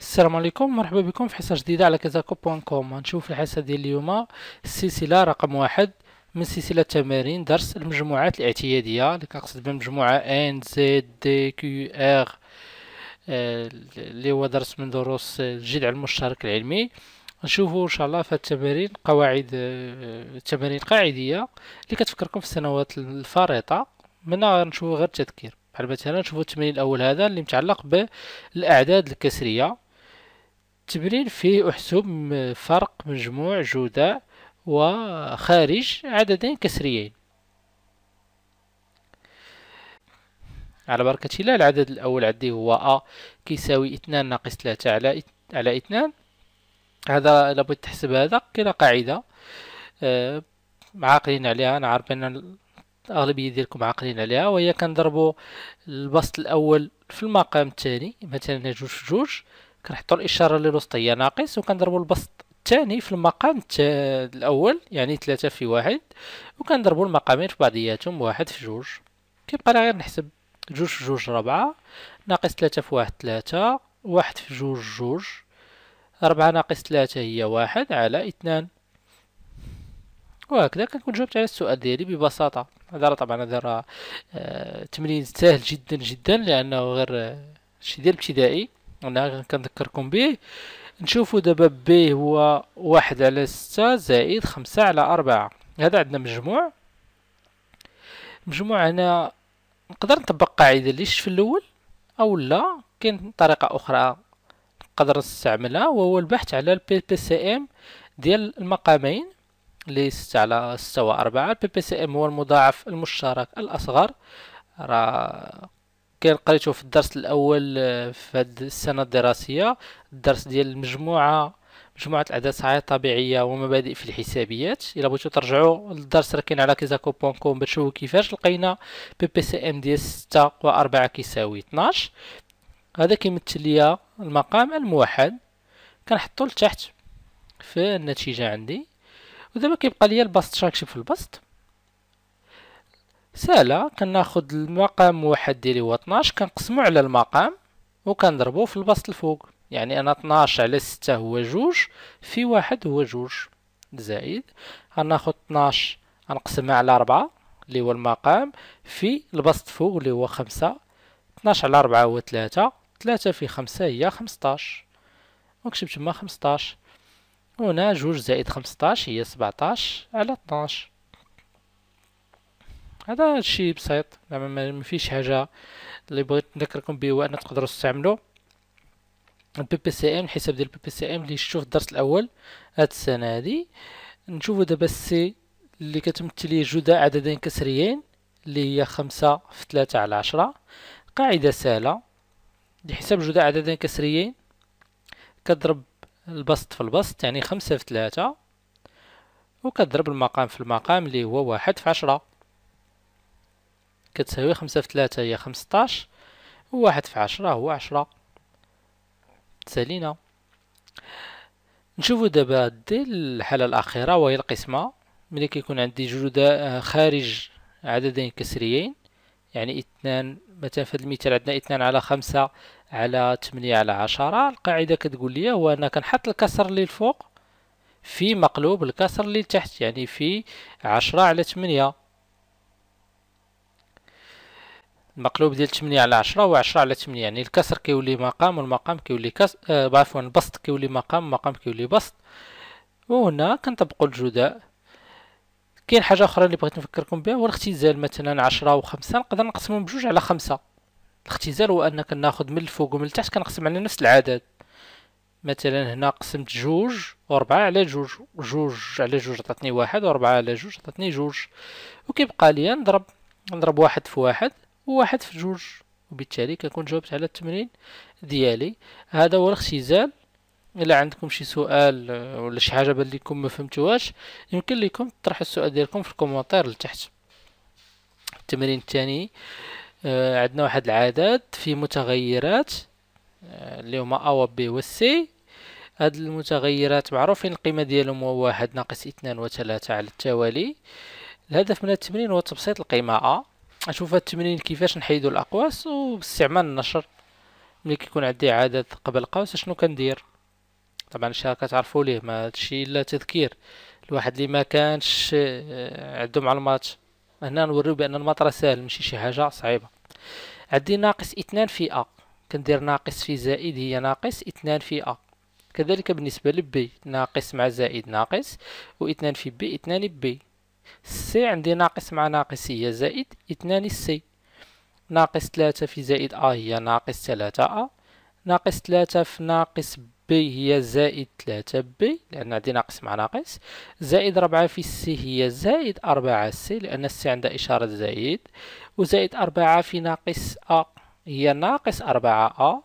السلام عليكم مرحبا بكم في حصة جديدة على كازاكو بوان كوم نشوف الحصة ديال اليوم السلسلة رقم واحد من سلسلة تمارين درس المجموعات الاعتيادية اللي كنقصد بمجموعة ان زد دي كيو ار اللي هو درس من دروس الجذع المشترك العلمي نشوفوا ان شاء الله في التمارين قواعد التمارين قاعديه اللي كتفكركم في السنوات الفارطه منها نشوفوا غير تذكير بحال مثلا نشوفوا التمرين الاول هذا اللي متعلق بالاعداد الكسريه التمرين فيه احسب فرق مجموع جداء وخارج عددين كسريين على بركة الله العدد الأول عندي هو أ كيساوي اثنان ناقص 3 على على اثنان هذا لابد تحسب هذا كاينه قاعده آه، معاقلين عليها انا عارف ان الاغلبيه ديالكم عاقلين عليها وهي كنضربوا البسط الاول في المقام الثاني مثلا جوج في جوج كنحطوا الاشاره للوسطيه ناقص وكنضربوا البسط الثاني في المقام الاول يعني ثلاثة في واحد وكنضربوا المقامين في بعضياتهم واحد في جوج كيبقى لنا غير نحسب جوج في جوج ربعة ناقص ثلاثة في واحد ثلاثة واحد في جوج جوج أربعة ناقص ثلاثة هي واحد على اثنان وهكذا كنكون جاوبت على السؤال ديالي ببساطة هذا طبعا هذا راه آه، تمرين سهل جدا جدا لأنه غير آه، شي ديال ابتدائي أنا كنذكركم به نشوفوا دابا بي هو واحد على ستة زائد خمسة على أربعة هذا عندنا مجموع مجموع هنا نقدر نطبق قاعدة اللي شفت في الأول أو لا كاين طريقة أخرى نقدر نستعملها وهو البحث على البي بي سي ام ديال المقامين اللي ستة على و أربعة البي بي سي ام هو المضاعف المشترك الأصغر راه كان قريته في الدرس الأول آه، في هاد السنة الدراسية الدرس ديال المجموعة مجموعة الأعداد الصحيحة الطبيعية ومبادئ في الحسابيات إلا بغيتو ترجعوا للدرس راه كاين على كيزاكو بون كوم باش تشوفوا كيفاش لقينا بي بي سي ام ديال ستة وأربعة كيساوي 12 هذا كيمثل ليا المقام الموحد كنحطو لتحت في النتيجة عندي ودابا كيبقى ليا البسط شاكشي في البسط سهلة كناخد المقام الموحد ديالي هو 12 كنقسمو على المقام وكنضربو في البسط الفوق يعني انا 12 على 6 هو جوج في واحد هو جوج زائد غناخد 12 غنقسمها على 4 اللي هو المقام في البسط فوق اللي هو 5 12 على 4 هو 3 ثلاثة في خمسة هي خمسطاش وكتبت تما خمسطاش وهنا جوج زائد خمسطاش هي سبعطاش على اثناش هذا الشيء بسيط زعما ما فيش حاجة اللي بغيت نذكركم به هو أن تقدروا تستعملوا البي بي سي ام الحساب ديال البي بي سي ام اللي شفتوه في الدرس الأول هاد السنة هادي نشوفوا دابا السي اللي كتمثل لي جدا عددين كسريين اللي هي خمسة في ثلاثة على عشرة قاعدة سهلة لحساب جذع عددين كسريين كضرب البسط في البسط يعني خمسة في ثلاثة وكضرب المقام في المقام اللي هو واحد في عشرة كتساوي خمسة في ثلاثة هي خمسطاش وواحد في عشرة هو عشرة تسالينا نشوفو دابا دي الحالة الأخيرة وهي القسمة ملي كيكون عندي جذع آه، خارج عددين كسريين يعني اثنان مثلا في المثال عندنا اثنان على خمسة على ثمانية على عشرة القاعدة كتقول لي هو أنا كنحط الكسر اللي الفوق في مقلوب الكسر اللي تحت يعني في عشرة على ثمانية المقلوب ديال ثمانية على عشرة هو عشرة على ثمانية يعني الكسر كيولي مقام والمقام كيولي كسر آه عفوا البسط كيولي مقام المقام كيولي بسط وهنا كنطبقو الجداء كاين حاجه اخرى اللي بغيت نفكركم بها هو الاختزال مثلا 10 و5 نقدر نقسمهم بجوج على خمسة الاختزال هو انك ناخذ من الفوق ومن التحت كنقسم على نفس العدد مثلا هنا قسمت جوج وربعة على جوج جوج على جوج عطاتني واحد وربعة على جوج عطاتني جوج وكيبقى لي نضرب نضرب واحد في واحد وواحد في جوج وبالتالي كنكون جاوبت على التمرين ديالي هذا هو الاختزال الا عندكم شي سؤال آه، ولا شي حاجه بان لكم ما فهمتوهاش يمكن لكم تطرحوا السؤال ديالكم في الكومونتير لتحت التمرين الثاني آه، عندنا واحد العدد في متغيرات آه، اللي هما ا و بي و سي هاد المتغيرات معروفين القيمه ديالهم هو واحد ناقص اثنان وثلاثة على التوالي الهدف من التمرين هو تبسيط القيمه ا نشوف التمرين كيفاش نحيدو الاقواس وباستعمال النشر ملي كيكون عندي عدد قبل قوس شنو كندير طبعا الشركه تعرفوا ليه ما هادشي الا تذكير الواحد اللي ما كانش آه، عنده معلومات هنا نوريو بان المطرة ساهل ماشي شي حاجه صعيبه عندي ناقص اثنان في ا كندير ناقص في زائد هي ناقص اثنان في ا كذلك بالنسبه لبي ناقص مع زائد ناقص واثنان في بي اثنان بي سي عندي ناقص مع ناقص هي زائد اثنان سي ناقص ثلاثة في زائد ا هي ناقص ثلاثة ا ناقص ثلاثة في ناقص بي هي زائد 3 بي لأن عندي ناقص مع ناقص زائد 4 في سي هي زائد 4 سي لأن السي عندها إشارة زائد وزائد 4 في ناقص أ هي ناقص 4 أ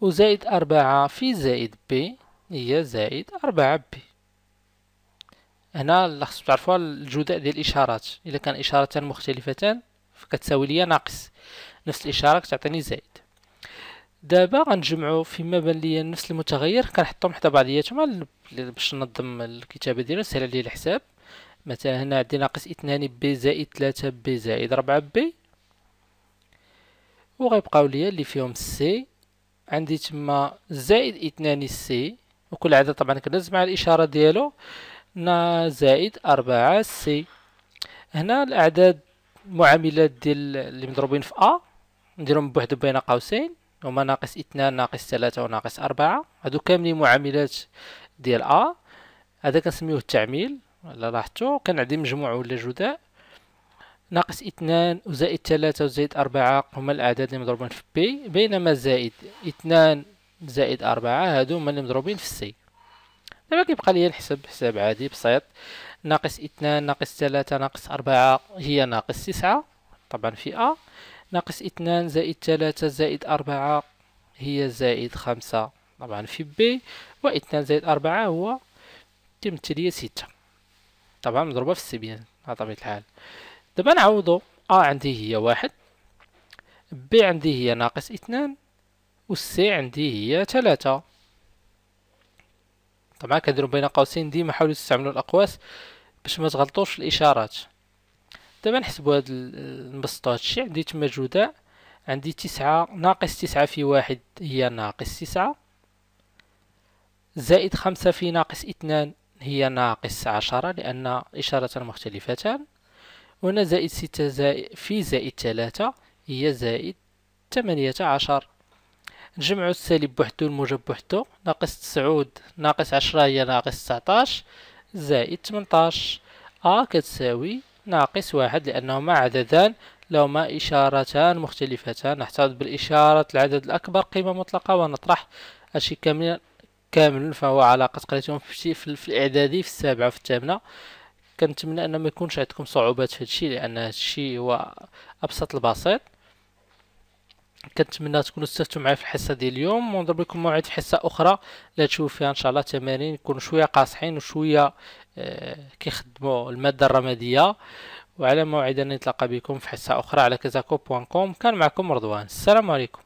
وزائد 4 في زائد بي هي زائد 4 بي هنا خصكم تعرفوا الجداء ديال الإشارات إذا كان إشارتان مختلفتان فكتساوي ليا ناقص نفس الإشارة كتعطيني زائد دابا غنجمعو فيما بان ليا نفس المتغير كنحطهم حدا بعضياتهم باش ننظم الكتابه ديالو سهل عليه الحساب مثلا هنا عندي ناقص اثنان بي زائد ثلاثة بي زائد ربعة بي وغيبقاو ليا اللي فيهم سي عندي تما زائد اثنان سي وكل عدد طبعا كنهز مع الاشاره ديالو نا زائد أربعة سي هنا الاعداد معاملات ديال اللي مضروبين في ا نديرهم بوحدو بين قوسين هما ناقص اثنان ناقص ثلاثة وناقص أربعة هادو كاملين معاملات ديال أ هذا كنسميوه التعميل الا لاحظتو كان عندي مجموع ولا جداء ناقص اثنان وزائد ثلاثة وزائد أربعة هما الأعداد اللي مضروبين في بي بينما زائد اثنان زائد أربعة هادو هما اللي مضروبين في سي دابا كيبقى لي نحسب حساب عادي بسيط ناقص اثنان ناقص ثلاثة ناقص أربعة هي ناقص تسعة طبعا في أ ناقص اثنان زائد ثلاثة زائد أربعة هي زائد خمسة طبعا في بي واثنان زائد أربعة هو تمثيلية ستة طبعا مضروبة في السبيان على طبيعة الحال دابا نعوضو أ عندي هي واحد بي عندي هي ناقص اثنان والسي عندي هي ثلاثة طبعا كنديرو بين قوسين ديما حاولوا تستعملوا الأقواس باش ما تغلطوش الإشارات دابا نحسبو هاد نبسطو هادشي عندي تما جداء عندي تسعة ناقص تسعة في واحد هي ناقص تسعة زائد خمسة في ناقص اثنان هي ناقص عشرة لأن إشارتان مختلفتان هنا زائد ستة زائد في زائد ثلاثة هي زائد ثمانية عشر نجمعو السالب بوحدو الموجب بوحدو ناقص تسعود ناقص عشرة هي ناقص تسعتاش زائد تمنتاش أ آه، كتساوي ناقص واحد لأنهما عددان لهما إشارتان مختلفتان نحتفظ بالإشارة العدد الأكبر قيمة مطلقة ونطرح هادشي كامل كامل فهو علاقة قريتهم في, في الإعدادي في السابعة وفي الثامنة كنتمنى أن ما يكونش عندكم صعوبات في الشيء لأن هادشي هو أبسط البسيط كنتمنى تكونوا استفدتوا معايا في الحصه ديال اليوم ونضرب لكم موعد في حصه اخرى لا تشوفوا فيها ان شاء الله تمارين يكونوا شويه قاصحين وشويه آه كيخدموا الماده الرماديه وعلى موعد نتلاقى بكم في حصه اخرى على كوم كان معكم رضوان السلام عليكم